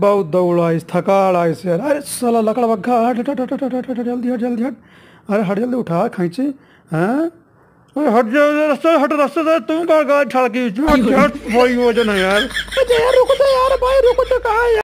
बहुत दौड़ आई थकाड़ आ इसे अरे सला लकड़ बग्घा हट हट हट हट हट हट जल्दी हट जल्दी हट अरे हट जल्दी उठा खींची हैं अरे हट रास्ते हट रास्ते से तुम का गाड़ी छड़ की हट हट वही वजन है यार अरे यार रुको तो यार भाई रुको तो कहाँ